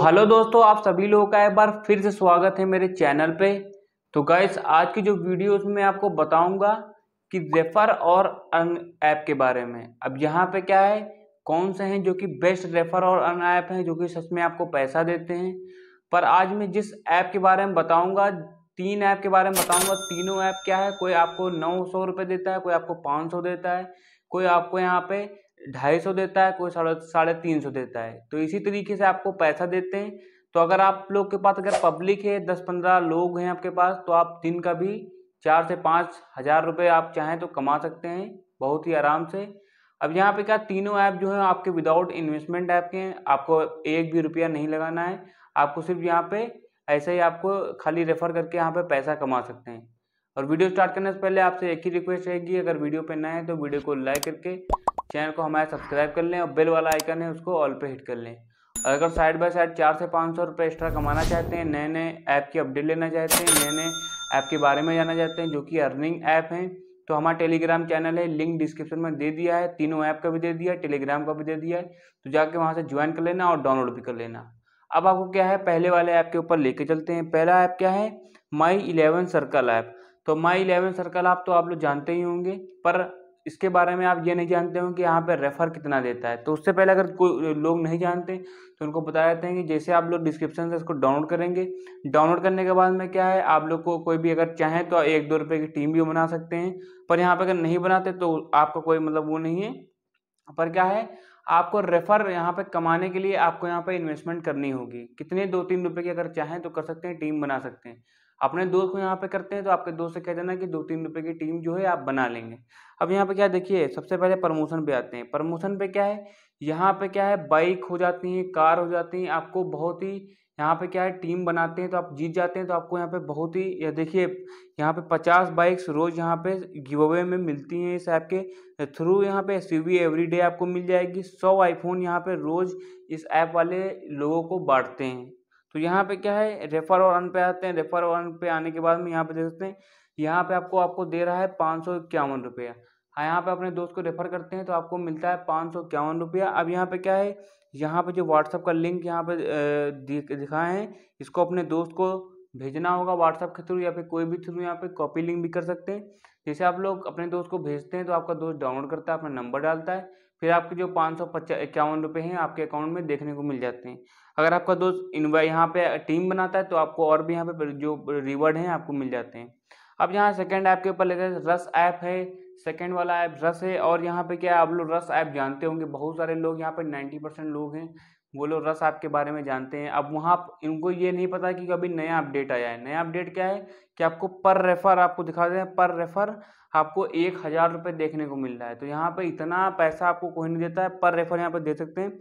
तो हेलो दोस्तों आप सभी लोगों का एक बार फिर से स्वागत है मेरे चैनल पे तो गाइस आज की जो वीडियो उसमें आपको बताऊंगा कि रेफर और अर्न ऐप के बारे में अब यहाँ पे क्या है कौन से हैं जो कि बेस्ट रेफर और अर्न ऐप हैं जो कि सच में आपको पैसा देते हैं पर आज मैं जिस ऐप के बारे में बताऊँगा तीन ऐप के बारे में बताऊँगा तीनों ऐप क्या है कोई आपको नौ सौ देता है कोई आपको पाँच देता है कोई आपको यहाँ पे ढाई सौ देता है कोई साढ़े साढ़े तीन सौ देता है तो इसी तरीके से आपको पैसा देते हैं तो अगर आप लोग के पास अगर पब्लिक है दस पंद्रह लोग हैं आपके पास तो आप दिन का भी चार से पाँच हज़ार रुपये आप चाहें तो कमा सकते हैं बहुत ही आराम से अब यहाँ पे क्या तीनों ऐप जो हैं आपके विदाउट इन्वेस्टमेंट ऐप के हैं आपको एक भी रुपया नहीं लगाना है आपको सिर्फ यहाँ पर ऐसे ही आपको खाली रेफर करके यहाँ पर पैसा कमा सकते हैं और वीडियो स्टार्ट करने से पहले आपसे एक ही रिक्वेस्ट रहेगी अगर वीडियो पर नए हैं तो वीडियो को लाइक करके चैनल को हमारे सब्सक्राइब कर लें और बेल वाला आइकन है उसको ऑल पे हिट कर लें और अगर साइड बाय साइड चार से पाँच सौ रुपये एक्स्ट्रा कमाना चाहते हैं नए नए ऐप की अपडेट लेना चाहते हैं नए नए ऐप के बारे में जाना चाहते हैं जो कि अर्निंग ऐप हैं तो हमारा टेलीग्राम चैनल है लिंक डिस्क्रिप्शन में दे दिया है तीनों ऐप का भी दे दिया है टेलीग्राम का भी दे दिया है तो जाके वहाँ से ज्वाइन कर लेना और डाउनलोड भी कर लेना अब आपको क्या है पहले वाले ऐप के ऊपर लेके चलते हैं पहला ऐप क्या है माई इलेवन सर्कल ऐप तो माई इलेवन सर्कल ऐप तो आप लोग जानते ही होंगे पर इसके बारे में आप ये नहीं जानते हो कि यहाँ पे रेफ़र कितना देता है तो उससे पहले अगर कोई लोग नहीं जानते तो उनको बता देते हैं कि जैसे आप लोग डिस्क्रिप्शन से इसको डाउनलोड करेंगे डाउनलोड करने के बाद में क्या है आप लोग को कोई भी अगर चाहें तो एक दो रुपये की टीम भी बना सकते हैं पर यहाँ पर अगर नहीं बनाते तो आपका कोई मतलब वो नहीं है पर क्या है आपको रेफ़र यहाँ पे कमाने के लिए आपको यहाँ पे इन्वेस्टमेंट करनी होगी कितने दो तीन रुपए की अगर चाहें तो कर सकते हैं टीम बना सकते हैं अपने दोस्त को यहाँ पे करते हैं तो आपके दोस्त से कह देना कि दो तीन रुपए की टीम जो है आप बना लेंगे अब यहाँ पे क्या देखिए सबसे पहले प्रमोशन पे आते हैं प्रमोशन पे क्या है यहाँ पे क्या है बाइक हो जाती है कार हो जाती है आपको बहुत ही यहाँ पे क्या है टीम बनाते हैं तो आप जीत जाते हैं तो आपको यहाँ पे बहुत ही या देखिए यहाँ पे पचास बाइक्स रोज़ यहाँ पे गिव अवे में मिलती हैं इस ऐप के थ्रू यहाँ पे एस एवरी डे आपको मिल जाएगी सौ आईफोन यहाँ पे रोज़ इस ऐप वाले लोगों को बांटते हैं तो यहाँ पे क्या है रेफर और अन पे आते हैं रेफर और अन पे आने के बाद में यहाँ पे देख सकते हैं यहाँ पे आपको आपको दे रहा है पाँच सौ इक्यावन रुपया हाँ यहाँ पे अपने दोस्त को रेफर करते हैं तो आपको मिलता है पाँच सौ इक्यावन रुपया अब यहाँ पे क्या है यहाँ पे जो व्हाट्सअप का लिंक यहाँ पे दिखाए हैं इसको अपने दोस्त को भेजना होगा व्हाट्सअप के थ्रू या फिर कोई भी थ्रू यहाँ पे कॉपी लिंक भी कर सकते हैं जैसे आप लोग अपने दोस्त को भेजते हैं तो आपका दोस्त डाउनलोड करता है अपना नंबर डालता है फिर आपके जो पाँच सौ इक्यावन रुपये हैं आपके अकाउंट में देखने को मिल जाते हैं अगर आपका दोस्त इनवा यहाँ पे टीम बनाता है तो आपको और भी यहाँ पे जो रिवॉर्ड हैं आपको मिल जाते हैं अब यहाँ सेकंड ऐप के ऊपर लेते हैं रस ऐप है सेकंड वाला ऐप रस है और यहाँ पे क्या है आप लोग रस ऐप जानते होंगे बहुत सारे लोग यहाँ पे 90 परसेंट लोग हैं वो लोग रस आपके बारे में जानते हैं अब वहाँ इनको ये नहीं पता कि अभी नया अपडेट आया है नया अपडेट क्या है कि आपको पर रेफ़र आपको दिखा दें पर रेफ़र आपको एक हज़ार रुपये देखने को मिल रहा है तो यहाँ पे इतना पैसा आपको कोई नहीं देता है पर रेफ़र यहाँ पे दे सकते हैं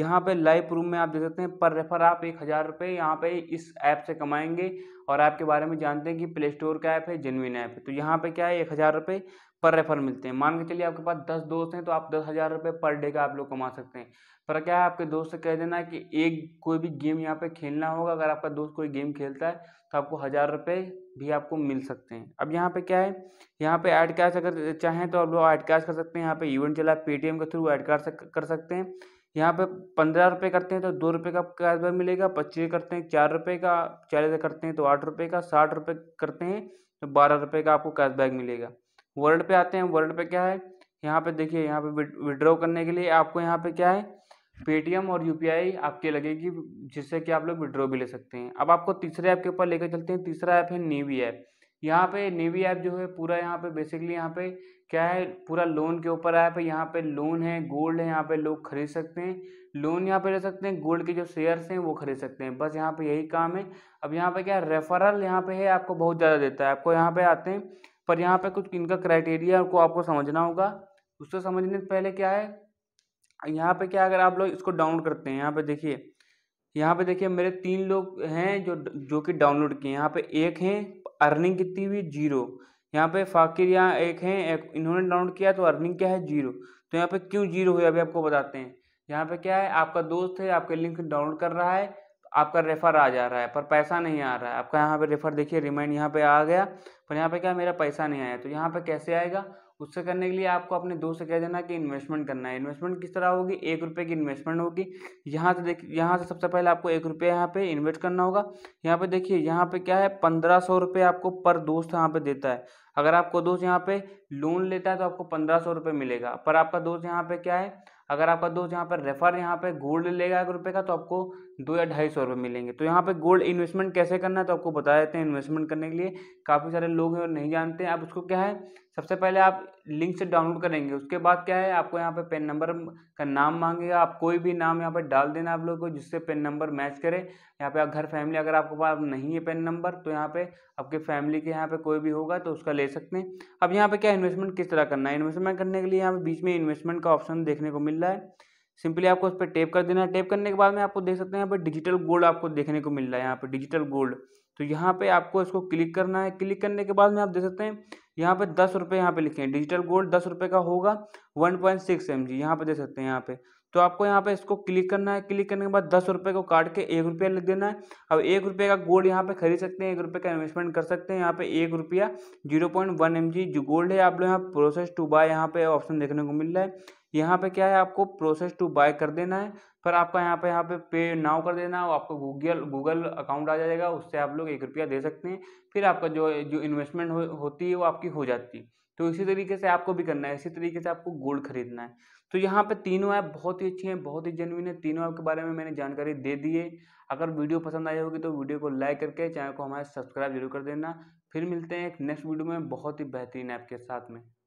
यहाँ पे लाइव प्रूफ में आप दे सकते हैं पर रेफ़र आप एक हज़ार रुपये यहाँ पर इस ऐप से कमाएंगे और आपके बारे में जानते हैं कि प्ले स्टोर का ऐप है जेनविन ऐप है तो यहाँ पे क्या है एक हज़ार रुपये पर रेफर मिलते हैं मान के चलिए आपके पास दस दोस्त हैं तो आप दस हज़ार रुपये पर डे का आप लोग कमा सकते हैं पर क्या है आपके दोस्त से कह देना कि एक कोई भी गेम यहाँ पे खेलना होगा अगर आपका दोस्त कोई गेम खेलता है तो आपको हज़ार रुपये भी आपको मिल सकते हैं अब यहाँ पे क्या है यहाँ पे ऐड कैश अगर चाहें तो आप लोग ऐड कैश कर सकते हैं यहाँ पे इवेंट चला है पेटीएम के थ्रू ऐड कर सकते हैं यहाँ पे पंद्रह रुपये करते हैं तो दो रुपये का कैशबैक मिलेगा पच्चीस करते हैं चार रुपये का चालीस करते हैं तो आठ रुपये का साठ रुपये करते हैं तो बारह रुपये का आपको कैशबैक मिलेगा वर्ल्ड पे आते हैं वर्ल्ड पे क्या है यहाँ पे देखिए यहाँ पे विड्रॉ करने के लिए आपको यहाँ पे क्या है पेटीएम और यू आपके लगेगी जिससे कि आप लोग विड्रॉ भी ले सकते हैं अब आपको तीसरे ऐप के ऊपर लेकर चलते हैं तीसरा ऐप है नेवी ऐप यहाँ पे नेवी ऐप जो है पूरा यहाँ पे बेसिकली यहाँ पे क्या है पूरा लोन के ऊपर ऐप है यहाँ पे लोन है गोल्ड है यहाँ पे लोग खरीद सकते हैं लोन यहाँ पे ले सकते हैं गोल्ड के जो शेयर्स हैं वो खरीद सकते हैं बस यहाँ पे यही काम है अब यहाँ पे क्या है रेफरल यहाँ पे है आपको बहुत ज़्यादा देता है आपको यहाँ पे आते हैं पर यहाँ पे कुछ इनका क्राइटेरिया को आपको समझना होगा उसको समझने से पहले क्या है यहाँ पे क्या अगर आप लोग इसको डाउनलोड करते हैं यहाँ पे देखिए यहाँ पे देखिए मेरे तीन लोग हैं जो जो कि डाउनलोड किए यहाँ पे एक हैं अर्निंग कितनी हुई जीरो यहाँ पे फाकिर यहाँ एक हैं एक इन्होंने डाउनलोड किया तो अर्निंग क्या है जीरो तो यहाँ पे क्यों जीरो हुई अभी आपको बताते हैं यहाँ पे क्या है आपका दोस्त है आपके लिंक डाउनलोड कर रहा है आपका रेफ़र आ जा रहा है पर पैसा नहीं आ रहा है आपका यहाँ पे रेफ़र देखिए रिमाइंड यहाँ पे आ गया पर यहाँ पे क्या मेरा पैसा नहीं आया तो यहाँ पे कैसे आएगा उससे करने के लिए आपको अपने दोस्त से कह देना कि इन्वेस्टमेंट करना है इन्वेस्टमेंट किस तरह होगी एक रुपये की इन्वेस्टमेंट होगी यहाँ से देखिए यहाँ से सबसे पहले आपको एक रुपये यहाँ पे इन्वेस्ट करना होगा यहाँ पे देखिए यहाँ पे क्या है पंद्रह सौ रुपये आपको पर दोस्त यहाँ पे देता है अगर आपको दोस्त यहाँ पे लोन लेता है तो आपको पंद्रह सौ रुपये मिलेगा पर आपका दोस्त यहाँ पे क्या है अगर आपका दोस्त यहाँ पर रेफर यहाँ पे गोल्ड लेगा एक रुपये का तो आपको दो या ढाई सौ रुपये मिलेंगे तो यहाँ पे गोल्ड इन्वेस्टमेंट कैसे करना है तो आपको बता देते हैं इन्वेस्टमेंट करने के लिए काफ़ी सारे लोग हैं और नहीं जानते हैं आप उसको क्या है सबसे पहले आप लिंक से डाउनलोड करेंगे उसके बाद क्या है आपको यहाँ पे पेन नंबर का नाम मांगेगा आप कोई भी नाम यहाँ पे डाल देना आप लोगों को जिससे पेन नंबर मैच करे यहाँ पे आप घर फैमिली अगर आपके पास नहीं है पेन नंबर तो यहाँ पे आपके फैमिली के यहाँ पे कोई भी होगा तो उसका ले सकते हैं अब यहाँ पे क्या इन्वेस्टमेंट किस तरह करना है इन्वेस्टमेंट करने के लिए यहाँ पे बीच में इन्वेस्टमेंट का ऑप्शन देखने को मिल रहा है सिंपली आपको उस पर टेप कर देना है टेप करने के बाद में आपको देख सकते हैं यहाँ पर डिजिटल गोल्ड आपको देखने को मिल रहा है यहाँ पर डिजिटल गोल्ड तो यहाँ पे आपको इसको क्लिक करना है क्लिक करने के बाद में आप देख सकते हैं यहाँ पे दस रुपये यहाँ पे लिखे हैं डिजिटल गोल्ड दस रुपये का होगा one point six M G यहाँ पे दे सकते हैं यहाँ पे तो आपको यहाँ पे इसको क्लिक करना है क्लिक करने के बाद दस रुपये को काट के एक रुपया लिख देना है अब एक रुपये का गोल्ड यहाँ पे खरीद सकते हैं एक रुपये का इन्वेस्टमेंट कर सकते हैं यहाँ पे एक रुपया zero point one M G जो गोल्ड है आप लोग यहाँ प्रोसेस टू बाय यहाँ पे ऑप्शन देखने को मिल रहा है यहाँ पे क्या है आपको प्रोसेस टू बाय कर देना है पर आपका यहाँ पे यहाँ पे पे नाव कर देना है आपका गूगल गूगल अकाउंट आ जाएगा उससे आप लोग एक रुपया दे सकते हैं फिर आपका जो जो इन्वेस्टमेंट हो, होती है वो आपकी हो जाती है तो इसी तरीके से आपको भी करना है इसी तरीके से आपको गोल्ड खरीदना है तो यहाँ पे तीनों ऐप बहुत ही अच्छी हैं बहुत ही जेनविन है तीनों ऐप के बारे में मैंने जानकारी दे दी है अगर वीडियो पसंद आई होगी तो वीडियो को लाइक करके चैनल को हमारे सब्सक्राइब जरूर कर देना फिर मिलते हैं एक नेक्स्ट वीडियो में बहुत ही बेहतरीन ऐप के साथ में